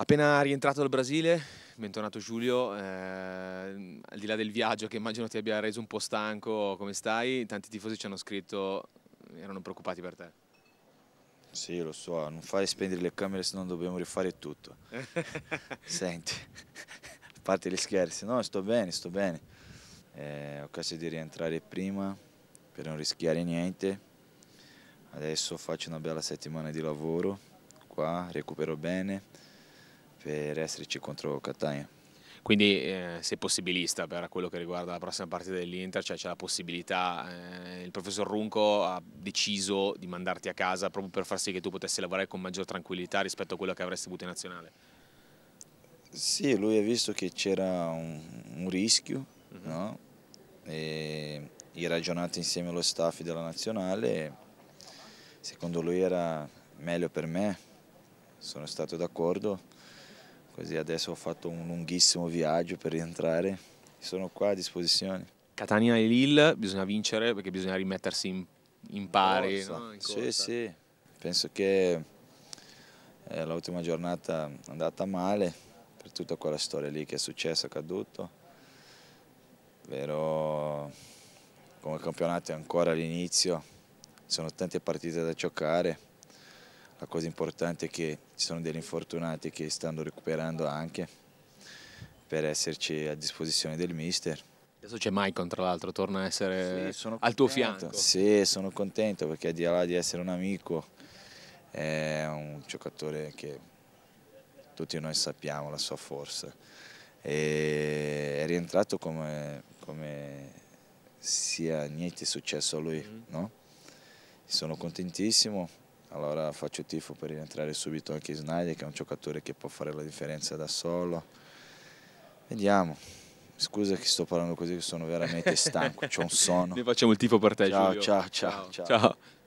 Appena rientrato dal Brasile, bentornato Giulio, eh, al di là del viaggio che immagino ti abbia reso un po' stanco, come stai? Tanti tifosi ci hanno scritto, erano preoccupati per te. Sì, lo so, non fare spendere le camere se non dobbiamo rifare tutto. Senti, a parte gli scherzi, no, sto bene, sto bene. Eh, ho caso di rientrare prima per non rischiare niente. Adesso faccio una bella settimana di lavoro qua, recupero bene per esserci contro Catania. Quindi eh, sei possibilista per quello che riguarda la prossima partita dell'Inter, cioè c'è la possibilità, eh, il professor Runco ha deciso di mandarti a casa proprio per far sì che tu potessi lavorare con maggior tranquillità rispetto a quello che avresti avuto in nazionale. Sì, lui ha visto che c'era un, un, rischio, uh mhm. -huh. no? e, e ragionato insieme allo staff della nazionale, secondo lui era meglio per me, sono stato d'accordo così adesso ho fatto un lunghissimo viaggio per rientrare, sono qua a disposizione. Catania e Lille bisogna vincere perché bisogna rimettersi in, in pari. No? In sì, sì, penso che eh, l'ultima giornata è andata male per tutta quella storia lì che è successa, è accaduto, però come campionato è ancora all'inizio, sono tante partite da giocare la cosa importante è che ci sono degli infortunati che stanno recuperando anche per esserci a disposizione del mister. Adesso c'è Maicon tra l'altro, torna a essere sì, al tuo fianco. Sì, sono contento perché al di là di essere un amico è un giocatore che tutti noi sappiamo la sua forza. E è rientrato come, come sia niente successo a lui, mm. no? Sono contentissimo allora faccio tifo per rientrare subito anche Snyder che è un giocatore che può fare la differenza da solo. Vediamo. Scusa che sto parlando così, che sono veramente stanco, ho un sonno. Noi facciamo il tifo per te, ciao, Giulio. ciao, ciao. ciao. ciao. ciao.